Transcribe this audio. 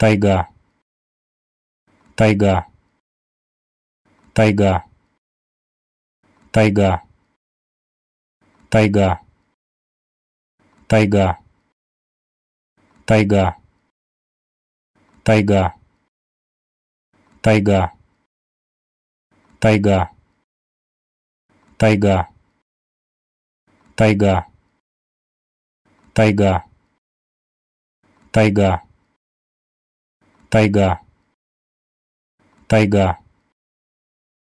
тайга тайга тайга тайга тайга тайга тайга тайга тайга тайга тайга тайга тайга тайга тайга тайга